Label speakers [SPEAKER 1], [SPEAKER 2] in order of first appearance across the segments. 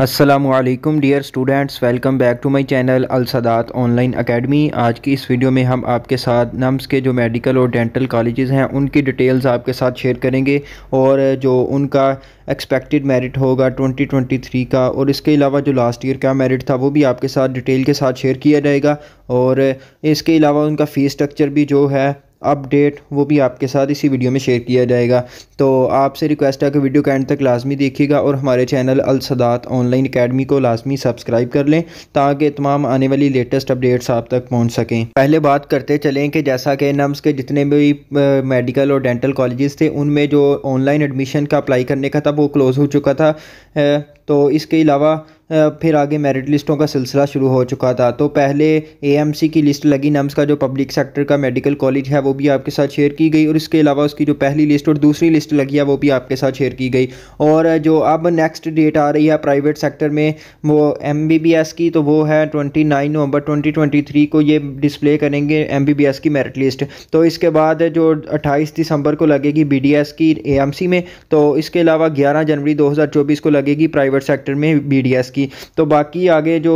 [SPEAKER 1] Aslam dear students welcome back to my channel Alsadat online academy आज की इस वीडियो में हम आपके साथ नम्स के जो मेडिकल और डेंटल कॉलेजेस हैं उनकी डिटेल्स आपके साथ शेयर करेंगे और जो उनका एक्सपेक्टेड मेरिट होगा 2023 का और इसके अलावा जो लास्ट ईयर का मेरिट था वो भी आपके साथ डिटेल के साथ शेयर किया जाएगा और इसके अलावा उनका फ़ीस स्ट्रक्चर भी जो है अपडेट वो भी आपके साथ इसी वीडियो में शेयर किया जाएगा तो आपसे रिक्वेस्ट है कि वीडियो के एंड तक लाजमी देखिएगा और हमारे चैनल अलसदात ऑनलाइन अकेडमी को लाजमी सब्सक्राइब कर लें ताकि तमाम आने वाली लेटेस्ट अपडेट्स आप तक पहुँच सकें पहले बात करते चलें कि जैसा कि नम्स के जितने भी मेडिकल और डेंटल कॉलेज थे उनमें जो ऑनलाइन एडमिशन का अप्लाई करने का था वो क्लोज़ हो चुका था तो इसके अलावा फिर आगे मेरिट लिस्टों का सिलसिला शुरू हो चुका था तो पहले एएमसी की लिस्ट लगी नम्स का जो पब्लिक सेक्टर का मेडिकल कॉलेज है वो भी आपके साथ शेयर की गई और इसके अलावा उसकी जो पहली लिस्ट और दूसरी लिस्ट लगी है वो भी आपके साथ शेयर की गई और जो अब नेक्स्ट डेट आ रही है प्राइवेट सेक्टर में वो एम की तो वो है ट्वेंटी नवंबर ट्वेंटी को ये डिस्प्ले करेंगे एम की मेरिट लिस्ट तो इसके बाद जो अट्ठाईस दिसंबर को लगेगी बी की ए में तो इसके अलावा ग्यारह जनवरी दो को लगेगी प्राइवेट प्राइवेट सेक्टर में बी की तो बाकी आगे जो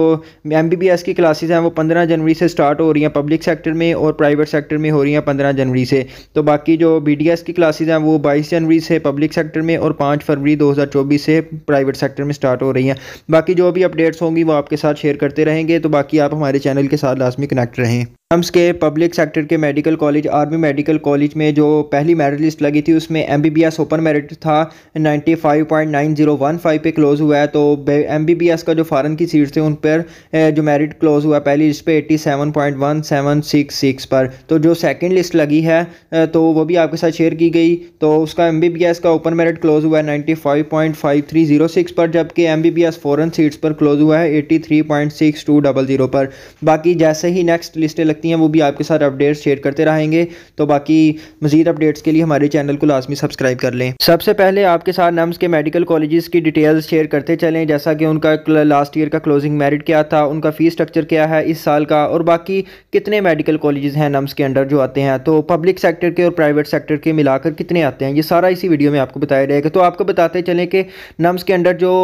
[SPEAKER 1] एम की क्लासेज हैं वो पंद्रह जनवरी से स्टार्ट हो रही हैं पब्लिक सेक्टर में और प्राइवेट सेक्टर में हो रही हैं पंद्रह जनवरी से तो बाकी जो बी की क्लासेज हैं वो बाईस जनवरी से पब्लिक सेक्टर में और पाँच फरवरी दो से प्राइवेट सेक्टर में स्टार्ट हो रही हैं बाकी जो भी अपडेट्स होंगी वो आपके साथ शेयर करते रहेंगे तो बाकी आप हमारे चैनल के साथ लाजमी कनेक्ट रहें हम्स के पब्लिक सेक्टर के medical college army medical college में जो पहली मेरिट लिस्ट लगी थी उसमें M B B S open merit था ninety five point nine zero one five पे क्लोज़ हुआ है तो एम बी बी एस का जो फॉरन की सीट थे उन पर जो मेरिट क्लोज़ हुआ पहली लिस्ट पे eighty seven point one seven six six पर तो जो सेकेंड लिस्ट लगी है तो वो भी आपके साथ शेयर की गई तो उसका एम बी बी एस का ओपन मेरिट क्लोज़ हुआ है ninety five point five three zero six पर जबकि M B B S foreign seats पर क्लोज़ हुआ है eighty three point six two double zero पर बाकी जैसे ही नेक्स्ट लिस्टें लगती सकती हैं वो भी आपके साथ अपडेट्स शेयर करते रहेंगे तो बाकी मजीद अपडेट्स के लिए हमारे चैनल को लाजमी सब्सक्राइब कर लें सबसे पहले आपके साथ नम्स के मेडिकल कॉलेजेस की डिटेल्स शेयर करते चलें जैसा कि उनका लास्ट ईयर का क्लोजिंग मेरिट क्या था उनका फीस स्ट्रक्चर क्या है इस साल का और बाकी कितने मेडिकल कॉलेजेस हैं नम्स के अंडर जो आते हैं तो पब्लिक सेक्टर के और प्राइवेट सेक्टर के मिलाकर कितने आते हैं ये सारा इसी वीडियो में आपको बताया जाएगा तो आपको बताते चलें कि नम्स के अंडर जो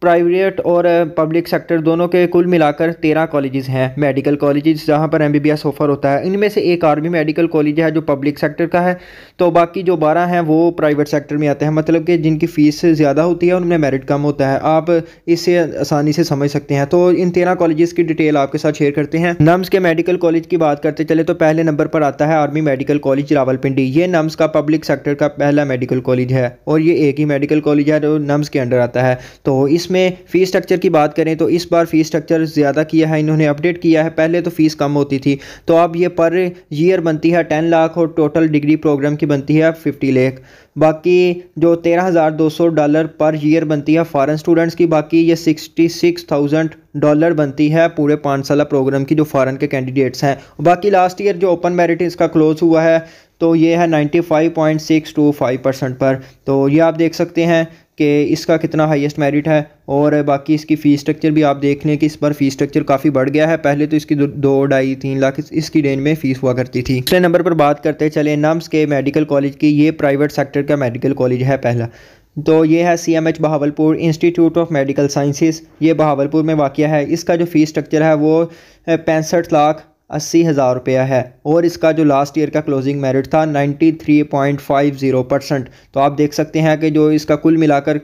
[SPEAKER 1] प्राइवेट और पब्लिक सेक्टर दोनों के कुल मिलाकर तेरह कॉलेजेस हैं मेडिकल कॉलेजेस जहां पर M B B S offer होता है इनमें से एक आर्मी मेडिकल कॉलेज है जो पब्लिक सेक्टर का है तो बाकी जो बारह हैं वो प्राइवेट सेक्टर में आते हैं मतलब कि जिनकी फ़ीस ज़्यादा होती है उनमें मेरिट कम होता है आप इसे आसानी से समझ सकते हैं तो इन तेरह कॉलेजेस की डिटेल आपके साथ शेयर करते हैं नम्स के मेडिकल कॉलेज की बात करते चले तो पहले नंबर पर आता है आर्मी मेडिकल कॉलेज रावलपिंडी ये नम्स का पब्लिक सेक्टर का पहला मेडिकल कॉलेज है और ये एक ही मेडिकल कॉलेज है जो नम्स के अंडर आता है तो इस इसमें फ़ीस स्ट्रक्चर की बात करें तो इस बार फ़ीस स्ट्रक्चर ज़्यादा किया है इन्होंने अपडेट किया है पहले तो फ़ीस कम होती थी तो अब ये पर ईयर बनती है टेन लाख और टोटल डिग्री प्रोग्राम की बनती है फिफ्टी लेख बाकी जो तेरह हज़ार दो सौ डॉलर पर ईयर बनती है फॉरेन स्टूडेंट्स की बाकी ये सिक्सटी सिक्स थाउजेंड डॉलर बनती है पूरे पाँच साल प्रोग्राम की जो फॉरेन के कैंडिडेट्स हैं बाकी लास्ट ईयर जो ओपन मेरिट इसका क्लोज हुआ है तो ये है ninety five point six two five percent पर तो ये आप देख सकते हैं कि इसका कितना हाईएस्ट मेरिट है और बाकी इसकी फ़ीस स्ट्रक्चर भी आप देख लें कि इस पर फीस स्ट्रक्चर काफ़ी बढ़ गया है पहले तो इसकी दो ढाई तीन लाख इसकी रेंज में फ़ीस हुआ करती थी दूसरे नंबर पर बात करते चले नम्स के मेडिकल कॉलेज की ये प्राइवेट सेक्टर का मेडिकल कॉलेज है पहला तो ये है C M H Bahawalpur institute of medical sciences ये बहावलपुर में वाक़ है इसका जो फ़ीस स्ट्रक्चर है वो पैंसठ लाख अस्सी हज़ार रुपया है और इसका जो लास्ट ईयर का क्लोजिंग मेरिट था 93.50 परसेंट तो आप देख सकते हैं कि जो इसका कुल मिलाकर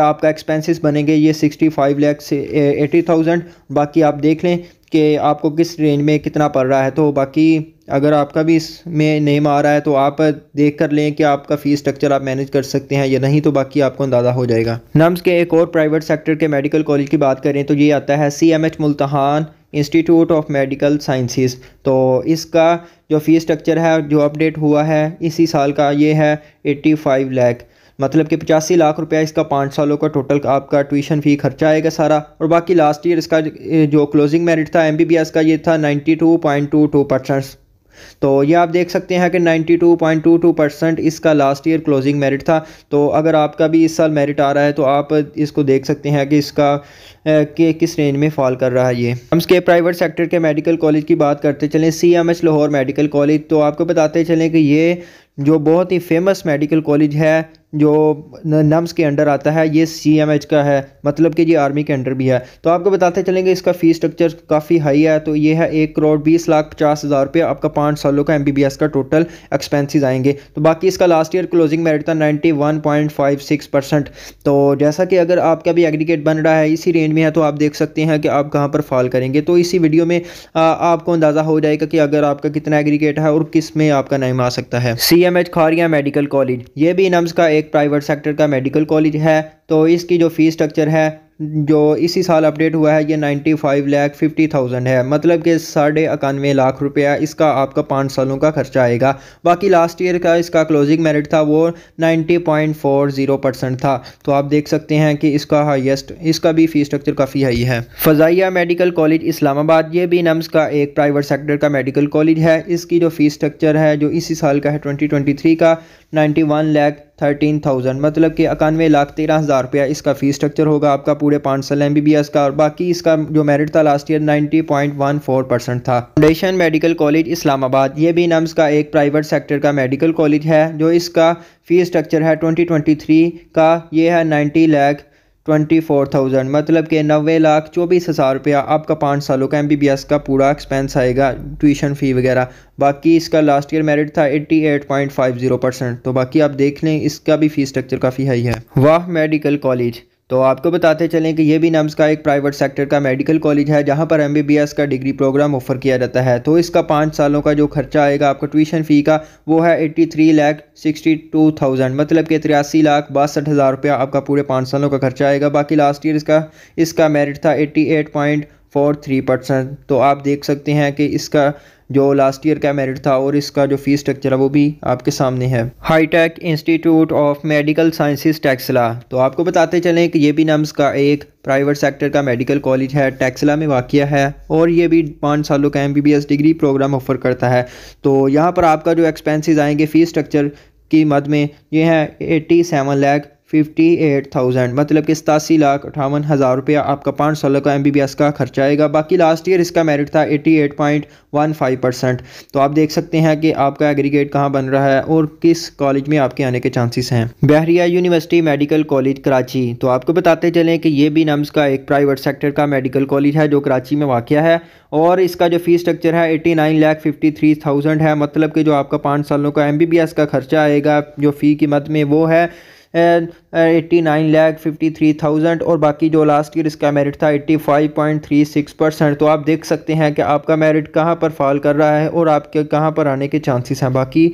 [SPEAKER 1] आपका एक्सपेंसेस बनेंगे ये 65 फाइव लैक्स एटी थाउजेंड बाकी आप देख लें कि आपको किस रेंज में कितना पड़ रहा है तो बाकी अगर आपका भी इसमें नेम आ रहा है तो आप देख कर लें कि आपका फ़ी स्ट्रक्चर आप मैनेज कर सकते हैं या नहीं तो बाकी आपको अंदाज़ा हो जाएगा नम्स के एक और प्राइवेट सेक्टर के मेडिकल कॉलेज की बात करें तो ये आता है C M H Multan institute of medical sciences तो इसका जो फ़ी स्ट्रक्चर है जो अपडेट हुआ है इसी साल का ये है एट्टी फाइव लैख मतलब कि पचासी लाख रुपया इसका पाँच सालों का टोटल आपका ट्यूशन फ़ी खर्चा आएगा सारा और बाकी लास्ट ईयर इसका जो क्लोजिंग मेरिट था एम का ये था ninety two point two two percents तो ये आप देख सकते हैं कि 92.22 परसेंट इसका लास्ट ईयर क्लोजिंग मेरिट था तो अगर आपका भी इस साल मेरिट आ रहा है तो आप इसको देख सकते हैं कि इसका के किस रेंज में फॉल कर रहा है ये हम इसके प्राइवेट सेक्टर के मेडिकल कॉलेज की बात करते चलें C M H Lahore medical college तो आपको बताते चलें कि ये जो बहुत ही फेमस मेडिकल कॉलेज है जो नम्स के अंडर आता है ये सी एम एच का है मतलब कि ये आर्मी के अंडर भी है तो आपको बताते चलेंगे इसका फ़ी स्ट्रक्चर काफ़ी हाई है तो ये है एक करोड़ बीस लाख पचास हज़ार रुपये आपका पाँच सालों का एम बी बी एस का टोटल एक्सपेंसिस आएंगे तो बाकी इसका लास्ट ईयर क्लोजिंग मेरिट था ninety one point five six percent तो जैसा कि अगर आपका भी एग्रीगेट बन रहा है इसी रेंज में है तो आप देख सकते हैं कि आप कहाँ पर फॉल करेंगे तो इसी वीडियो में आपको अंदाज़ा हो जाएगा कि अगर आपका कितना एग्रीगेट है और किस में आपका नाम आ सकता है C M H Kharian medical college ये भी नम्स का एक एक प्राइवेट सेक्टर का मेडिकल कॉलेज है तो इसकी जो फ़ी स्ट्रक्चर है जो इसी साल अपडेट हुआ है ये ninety five lakh fifty thousand है मतलब कि साढ़े इक्यानवे लाख रुपया इसका आपका पाँच सालों का खर्चा आएगा बाकी लास्ट ईयर का इसका क्लोजिंग मेरिट था वो ninety point four zero percent था तो आप देख सकते हैं कि इसका हाईएस्ट इसका भी फ़ी स्ट्रक्चर काफ़ी हाई है फ़जाइया मेडिकल कॉलेज इस्लामाबाद ये भी नम्स का एक प्राइवेट सेक्टर का मेडिकल कॉलेज है इसकी जो फ़ी स्ट्रक्चर है जो इसी साल का है ट्वेंटी ट्वेंटी थ्री का ninety one lakh thirteen thousand मतलब कि इक्यानवे लाख तेरह हज़ार रुपया इसका फ़ी स्ट्रक्चर होगा आपका पूरे पाँच साल एम बी बी एस का और बाकी इसका जो मेरिट था last year ninety point one four percent था फाउंडेशन मेडिकल कॉलेज इस्लामाबाद ये भी नम्स का एक प्राइवेट सेक्टर का मेडिकल कॉलेज है जो इसका फ़ी स्ट्रक्चर है ट्वेंटी ट्वेंटी थ्री का ये है ninety lakh twenty four thousand मतलब कि नबे लाख चौबीस हज़ार रुपया आपका पाँच सालों का एम बी बी एस का पूरा एक्सपेंस आएगा ट्यूशन फ़ी वगैरह बाकी इसका लास्ट ईयर मेरिट था eighty eight point five zero percent तो बाकी आप देख लें इसका भी फ़ी स्ट्रक्चर काफ़ी हाई है वाह मेडिकल कॉलेज तो आपको बताते चलें कि ये भी नम्स का एक प्राइवेट सेक्टर का मेडिकल कॉलेज है जहाँ पर एम का डिग्री प्रोग्राम ऑफर किया जाता है तो इसका पाँच सालों का जो खर्चा आएगा आपका ट्यूशन फ़ी का वो है eighty three lakh sixty two thousand मतलब कि तिरासी लाख बासठ हज़ार रुपया आपका पूरे पाँच सालों का खर्चा आएगा बाकी लास्ट ईयर इसका इसका मेरिट था eighty eight point four three percent तो आप देख सकते हैं कि इसका जो लास्ट ईयर का मेरिट था और इसका जो फीस स्ट्रक्चर है वो भी आपके सामने है हाईटेक institute of medical sciences Taxila तो आपको बताते चलें कि ये भी नम्स का एक प्राइवेट सेक्टर का मेडिकल कॉलेज है टैक्सला में वाक़ है और ये भी पाँच सालों का एम डिग्री प्रोग्राम ऑफर करता है तो यहाँ पर आपका जो एक्सपेंसिस आएंगे फ़ीस स्ट्रक्चर की मद में ये है eighty seven lakh fifty eight thousand मतलब कि सतासी लाख अठावन हज़ार रुपया आपका पाँच सालों का एम बी बी एस का खर्चा आएगा बाकी लास्ट ईयर इसका मेरिट था 88.15 eight point one five percent तो आप देख सकते हैं कि आपका एग्रीगेट कहाँ बन रहा है और किस कॉलेज में आपके आने के चांसेस हैं Bahria university medical college Karachi तो आपको बताते चलें कि ये भी नम्स का एक प्राइवेट सेक्टर का मेडिकल कॉलेज है जो कराची में वाक़ है और इसका जो फ़ी स्ट्रक्चर है eighty nine lakh fifty three thousand है मतलब कि जो आपका पाँच सालों का एम बी बी एस का खर्चा आएगा जो फ़ी कीमत में वो है eighty nine lakh fifty three thousand और बाकी जो लास्ट ईयर इसका मेरिट था eighty five point three six percent तो आप देख सकते हैं कि आपका मेरिट कहाँ पर फॉल कर रहा है और आपके कहाँ पर आने के चांसेस हैं बाकी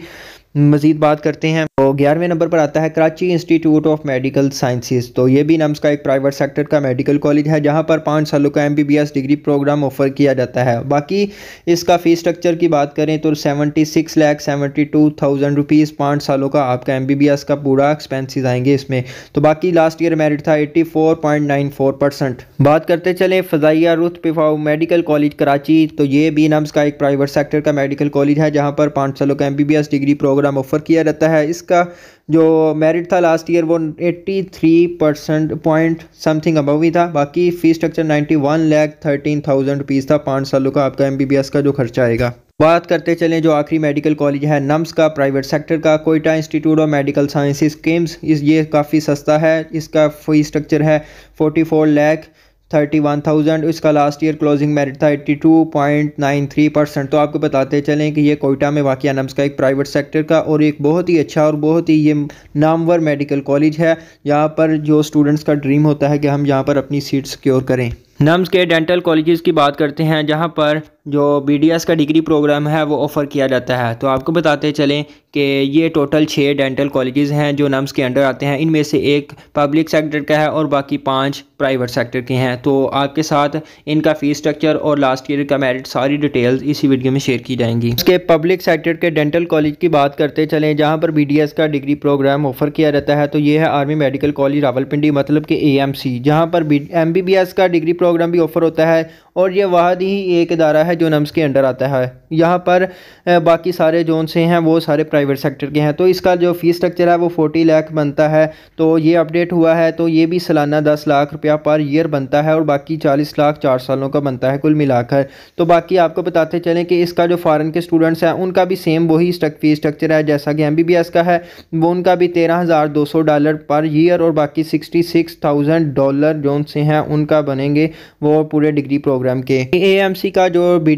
[SPEAKER 1] मजीद बात करते हैं तो ग्यारहवें नंबर पर आता है Karachi institute of medical sciences तो ये भी नम्स का एक प्राइवेट सेक्टर का मेडिकल कॉलेज है जहाँ पर पाँच सालों का M B B S degree program offer किया जाता है बाकी इसका फीस स्ट्रक्चर की बात करें तो seventy six lakh seventy two thousand rupees पाँच सालों का आपका एम बी बी एस का पूरा एक्सपेंसिस आएंगे इसमें तो बाकी लास्ट ईयर मेरिट था eighty four point nine four percent बात करते चले फ़जाइया रुत पिफाऊ मेडिकल कॉलेज कराची तो ये भी नम्स का एक प्राइवेट सेक्टर का मेडिकल कॉलेज है जहाँ पर पाँच सालों का M B B S degree program program offer किया जाता है इसका जो मेरिट था लास्ट ईयर वो 83 परसेंट पॉइंट समथिंग अबव ही था बाकी fee structure 91 lakh thirteen thousand rupees था पाँच सालों का आपका एमबीबीएस का जो खर्चा आएगा बात करते चलें जो आखिरी मेडिकल कॉलेज है नम्स का प्राइवेट सेक्टर का Quetta institute of medical sciences केम्स इस ये काफ़ी सस्ता है इसका फी स्ट्रक्चर है 44 लाख थर्टी वन थाउजेंड इसका लास्ट ईयर क्लोजिंग मेरिट था eighty two point nine three percent तो आपको बताते चलें कि ये कोयटा में वाक़ नम्स का एक प्राइवेट सेक्टर का और एक बहुत ही अच्छा और बहुत ही ये नामवर मेडिकल कॉलेज है यहाँ पर जो स्टूडेंट्स का ड्रीम होता है कि हम यहाँ पर अपनी सीट सिक्योर करें नम्स के डेंटल कॉलेज़ की बात करते हैं जहाँ पर जो बी डी एस का डिग्री प्रोग्राम है वो ऑफ़र किया जाता है तो आपको बताते चलें कि ये टोटल छः डेंटल कॉलेजेस हैं जो नम्स के अंडर आते हैं इनमें से एक पब्लिक सेक्टर का है और बाकी पांच प्राइवेट सेक्टर के हैं तो आपके साथ इनका फ़ीस स्ट्रक्चर और लास्ट ईयर का मेरिट सारी डिटेल्स इसी वीडियो में शेयर की जाएंगी इसके पब्लिक सेक्टर के डेंटल कॉलेज की बात करते चलें जहाँ पर बी डी एस का डिग्री प्रोग्राम ऑफ़र किया जाता है तो ये है आर्मी मेडिकल कॉलेज रावलपिंडी मतलब कि ए एम सी जहाँ पर एम बी बी एस का डिग्री प्रोग्राम भी ऑफ़र होता है और ये वाहद ही एक इदारा है जो नम्स के अंडर आता है यहाँ पर बाकी सारे जोन से हैं वो सारे प्राइवेट सेक्टर के हैं तो इसका जो फ़ीस स्ट्रक्चर है वो फोर्टी लाख बनता है तो ये अपडेट हुआ है तो ये भी सालाना दस लाख रुपया पर ईयर बनता है और बाकी चालीस लाख चार सालों का बनता है कुल मिलाकर तो बाकी आपको बताते चलें कि इसका जो फॉरन के स्टूडेंट्स हैं उनका भी सेम वही फीस स्ट्रक्चर है जैसा कि एम का है वो उनका भी तेरह हज़ार दो सौ डॉलर पर ईयर और बाकी सिक्सटी सिक्स थाउजेंड डॉलर जोन से हैं उनका बनेंगे वो पूरे डिग्री प्रोग्राम प्रोग्राम के ए का जो बी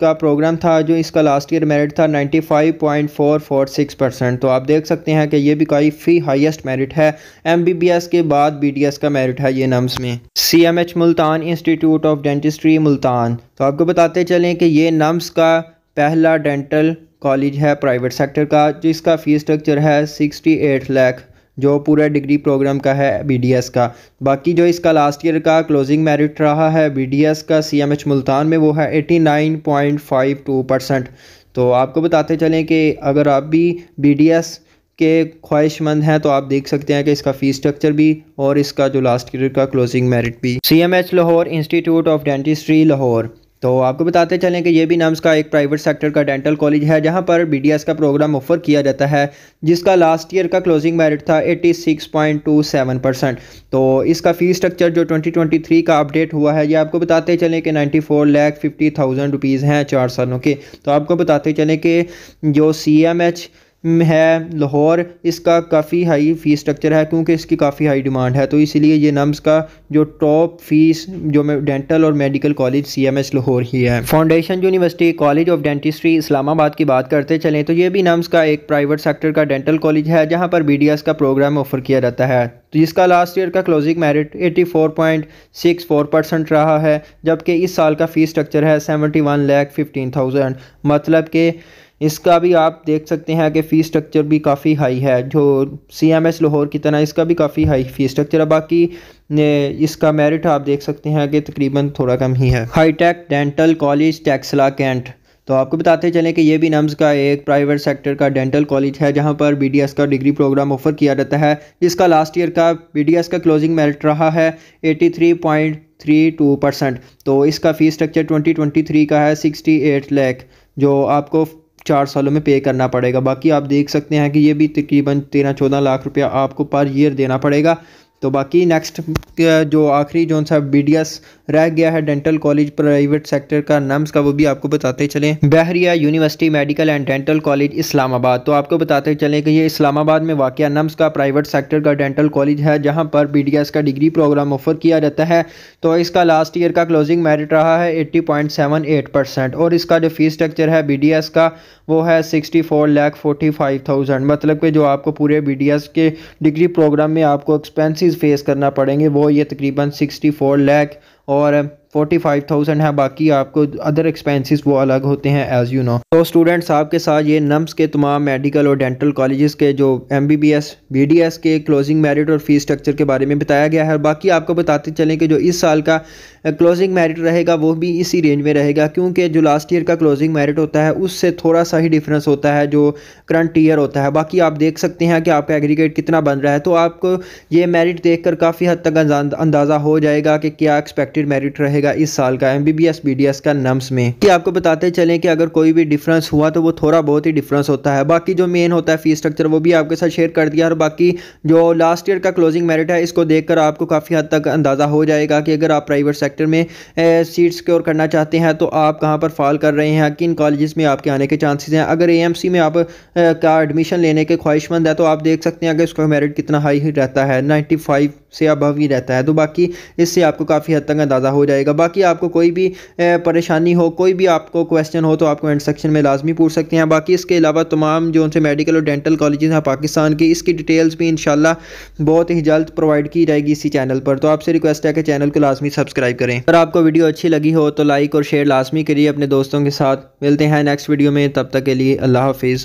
[SPEAKER 1] का प्रोग्राम था जो इसका लास्ट ईयर मेरिट था 95.446 परसेंट तो आप देख सकते हैं कि ये भी काफ़ी हाईएस्ट मेरिट है एमबीबीएस के बाद बीडीएस का मेरिट है ये नम्स में CMH Multan institute of dentistry Multan तो आपको बताते चलें कि ये नम्स का पहला डेंटल कॉलेज है प्राइवेट सेक्टर का जिसका फ़ी स्ट्रक्चर है सिक्सटी एट लाख जो पूरा डिग्री प्रोग्राम का है बीडीएस का बाकी जो इसका लास्ट ईयर का क्लोजिंग मेरिट रहा है बीडीएस का सीएमएच मुल्तान में वो है eighty nine point five two percent तो आपको बताते चलें कि अगर आप भी बीडीएस के ख्वाहिशमंद हैं तो आप देख सकते हैं कि इसका फ़ी स्ट्रक्चर भी और इसका जो लास्ट ईयर का क्लोजिंग मेरिट भी C Lahore institute of dentistry Lahore तो आपको बताते चलें कि ये भी नाम्स का एक प्राइवेट सेक्टर का डेंटल कॉलेज है जहाँ पर बी का प्रोग्राम ऑफर किया जाता है जिसका लास्ट ईयर का क्लोजिंग मेरिट था 86.27 परसेंट तो इसका फ़ी स्ट्रक्चर जो 2023 का अपडेट हुआ है ये आपको बताते चलें कि 94 लैख फिफ्टी थाउजेंड रुपीज़ हैं चार सालों के तो आपको बताते चलें कि जो सी एम एच है लाहौर इसका काफ़ी हाई फ़ी स्ट्रक्चर है क्योंकि इसकी काफ़ी हाई डिमांड है तो इसीलिए ये नम्स का जो टॉप फीस जो डेंटल और medical college C M S Lahore ही है foundation university college of dentistry Islamabad की बात करते चलें तो ये भी नम्स का एक प्राइवेट सेक्टर का डेंटल कॉलेज है जहाँ पर बी डी एस का प्रोग्राम ऑफर किया जाता है तो जिसका लास्ट ईयर का क्लोजिंग मेरिट 84.64 परसेंट रहा है जबकि इस साल का फ़ी स्ट्रक्चर है लैख फिफ्टीन थाउजेंड मतलब कि इसका भी आप देख सकते हैं कि फ़ी स्ट्रक्चर भी काफ़ी हाई है जो सी एम एस लाहौर की तरह इसका भी काफ़ी हाई फ़ी स्ट्रक्चर है बाकी इसका मेरिट आप देख सकते हैं कि तकरीबन थोड़ा कम ही है हाईटेक डेंटल कॉलेज टैक्सला कैंट तो आपको बताते चलें कि ये भी नम्स का एक प्राइवेट सेक्टर का डेंटल कॉलेज है जहाँ पर बी का डिग्री प्रोग्राम ऑफर किया जाता है जिसका लास्ट ईयर का बी का क्लोजिंग मेरिट रहा है 83.32 परसेंट तो इसका फ़ी स्ट्रक्चर 2023 का है 68 लाख जो आपको चार सालों में पे करना पड़ेगा बाकी आप देख सकते हैं कि ये भी तकरीबन तेरह चौदह लाख रुपया आपको पर ईयर देना पड़ेगा तो बाकी नेक्स्ट जो आखिरी जो सा बी डी एस रह गया है डेंटल कॉलेज प्राइवेट सेक्टर का नम्स का वो भी आपको बताते चलें Bahria university medical and dental college Islamabad तो आपको बताते चलें कि ये इस्लामाबाद में वाक़ नम्स का प्राइवेट सेक्टर का डेंटल कॉलेज है जहाँ पर बी का डिग्री प्रोग्राम ऑफर किया जाता है तो इसका लास्ट ईयर का क्लोजिंग मेरिट रहा है एट्टी परसेंट और इसका जो फीस स्ट्रक्चर है बी का वो है 64 लाख फाइव थाउजेंड मतलब कि जो आपको पूरे बी के डिग्री प्रोग्राम में आपको एक्सपेंसिस फेस करना पड़ेंगे वो ये तकरीबन 64 लाख और फोर्टी फाइव थाउजेंड है बाकी आपको अदर एक्सपेंसेस वो अलग होते हैं एज़ यू नो तो स्टूडेंट्स आपके साथ ये नम्स के तमाम मेडिकल और डेंटल कॉलेजेस के जो M B B S B D S के क्लोजिंग मेरिट और फीस स्ट्रक्चर के बारे में बताया गया है और बाकी आपको बताते चलें कि जो इस साल का क्लोजिंग मेरिट रहेगा वो भी इसी रेंज में रहेगा क्योंकि जो लास्ट ईयर का क्लोजिंग मेरिट होता है उससे थोड़ा सा ही डिफरेंस होता है जो करंट ईयर होता है बाकी आप देख सकते हैं कि आपका एग्रीगेट कितना बन रहा है तो आपको ये मेरिट देख कर काफ़ी हद तक अंदाज़ा हो जाएगा कि क्या एक्सपेक्टेड मेरिट रहेगा इस साल का M B B S B D S का नम्स में कि आपको बताते चलें कि अगर कोई भी डिफरेंस हुआ तो वो थोड़ा बहुत ही डिफरेंस होता है बाकी जो मेन होता है फीस स्ट्रक्चर वो भी आपके साथ शेयर कर दिया और बाकी जो लास्ट ईयर का क्लोजिंग मेरिट है इसको देखकर आपको काफ़ी हद तक अंदाज़ा हो जाएगा कि अगर आप प्राइवेट सेक्टर सेक्टर में सीट सिक्योर करना चाहते हैं तो आप कहाँ पर फॉल कर रहे हैं किन कॉलेज़ में आपके आने के चांसेस हैं अगर ए में आप का एडमिशन लेने के ख्वाहिशमंद है तो आप देख सकते हैं कि उसका मेरिट कितना हाई रहता है नाइन्टी से अभाव ही रहता है तो बाकी इससे आपको काफ़ी हद तक अंदाज़ा हो जाएगा बाकी आपको कोई भी परेशानी हो कोई भी आपको क्वेश्चन हो तो आप कमेंट सेक्शन में लाजमी पूछ सकते हैं बाकी इसके अलावा तमाम जो उनसे मेडिकल और डेंटल कॉलेजेस हैं पाकिस्तान की इसकी डिटेल्स भी इन बहुत ही जल्द प्रोवाइड की जाएगी इसी चैनल पर तो आपसे रिक्वेस्ट है कि चैनल को लाजमी सब्सक्राइब करें अगर आपको वीडियो अच्छी लगी हो तो लाइक और शेयर लाजमी करिए अपने दोस्तों के साथ मिलते हैं नेक्स्ट वीडियो में तब तक के लिए अल्लाह हाफिज़